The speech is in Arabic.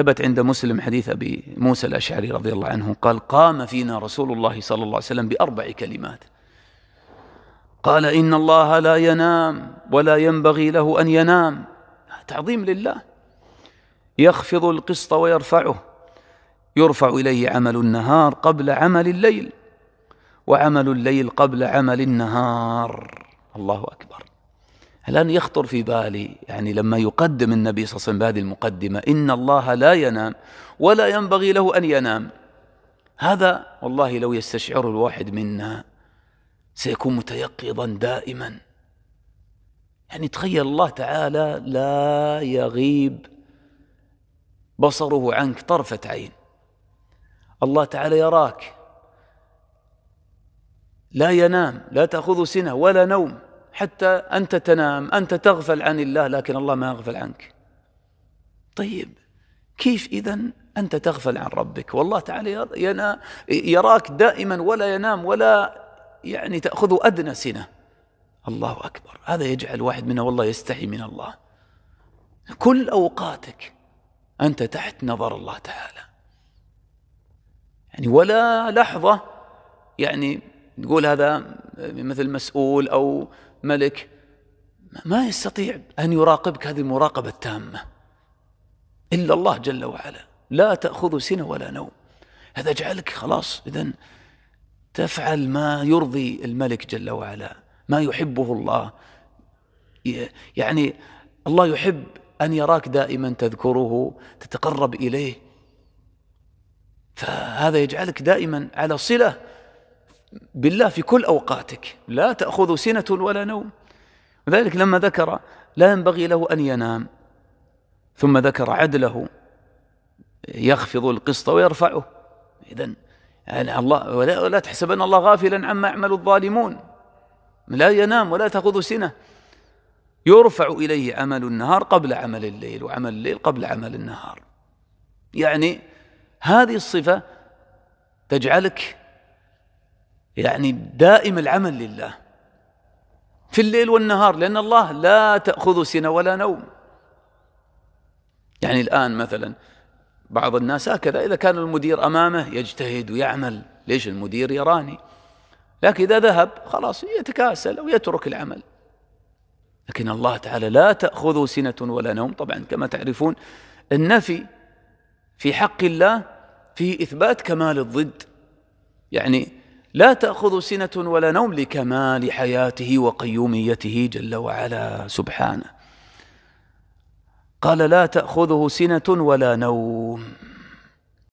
ثبت عند مسلم حديث أبي موسى الأشعري رضي الله عنه قال قام فينا رسول الله صلى الله عليه وسلم بأربع كلمات قال إن الله لا ينام ولا ينبغي له أن ينام تعظيم لله يخفض القسط ويرفعه يرفع إليه عمل النهار قبل عمل الليل وعمل الليل قبل عمل النهار الله أكبر الآن يخطر في بالي يعني لما يقدم النبي صلى الله عليه وسلم بهذه المقدمة إن الله لا ينام ولا ينبغي له أن ينام هذا والله لو يستشعره الواحد منا سيكون متيقظا دائما يعني تخيل الله تعالى لا يغيب بصره عنك طرفة عين الله تعالى يراك لا ينام لا تأخذه سنة ولا نوم حتى أنت تنام أنت تغفل عن الله لكن الله ما يغفل عنك طيب كيف إذا أنت تغفل عن ربك والله تعالى يراك دائما ولا ينام ولا يعني تأخذ أدنى سنة الله أكبر هذا يجعل واحد منا والله يستحي من الله كل أوقاتك أنت تحت نظر الله تعالى يعني ولا لحظة يعني تقول هذا مثل مسؤول أو ملك ما يستطيع أن يراقبك هذه المراقبة التامة إلا الله جل وعلا لا تأخذ سنة ولا نوم هذا جعلك خلاص إذا تفعل ما يرضي الملك جل وعلا ما يحبه الله يعني الله يحب أن يراك دائما تذكره تتقرب إليه فهذا يجعلك دائما على صلة بالله في كل أوقاتك لا تأخذ سنة ولا نوم وذلك لما ذكر لا ينبغي له أن ينام ثم ذكر عدله يخفض القسط ويرفعه إذا يعني الله ولا, ولا تحسبن الله غافلا عما يعمل الظالمون لا ينام ولا تأخذ سنة يرفع إليه عمل النهار قبل عمل الليل وعمل الليل قبل عمل النهار يعني هذه الصفة تجعلك يعني دائم العمل لله في الليل والنهار لأن الله لا تأخذ سنة ولا نوم يعني الآن مثلا بعض الناس هكذا إذا كان المدير أمامه يجتهد ويعمل ليش المدير يراني لكن إذا ذهب خلاص يتكاسل أو يترك العمل لكن الله تعالى لا تأخذ سنة ولا نوم طبعا كما تعرفون النفي في حق الله فيه إثبات كمال الضد يعني لا تأخذ سنة ولا نوم لكمال حياته وقيوميته جل وعلا سبحانه قال لا تأخذه سنة ولا نوم